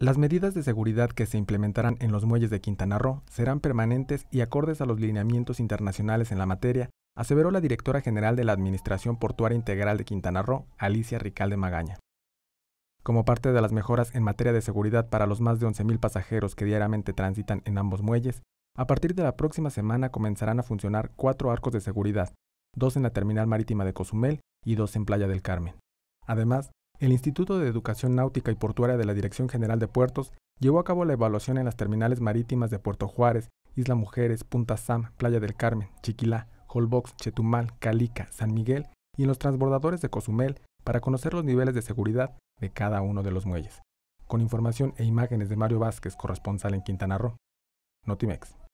Las medidas de seguridad que se implementarán en los muelles de Quintana Roo serán permanentes y acordes a los lineamientos internacionales en la materia, aseveró la directora general de la Administración Portuaria Integral de Quintana Roo, Alicia de Magaña. Como parte de las mejoras en materia de seguridad para los más de 11.000 pasajeros que diariamente transitan en ambos muelles, a partir de la próxima semana comenzarán a funcionar cuatro arcos de seguridad, dos en la terminal marítima de Cozumel y dos en Playa del Carmen. Además, el Instituto de Educación Náutica y Portuaria de la Dirección General de Puertos llevó a cabo la evaluación en las terminales marítimas de Puerto Juárez, Isla Mujeres, Punta Sam, Playa del Carmen, Chiquilá, Holbox, Chetumal, Calica, San Miguel y en los transbordadores de Cozumel para conocer los niveles de seguridad de cada uno de los muelles. Con información e imágenes de Mario Vázquez, corresponsal en Quintana Roo. Notimex.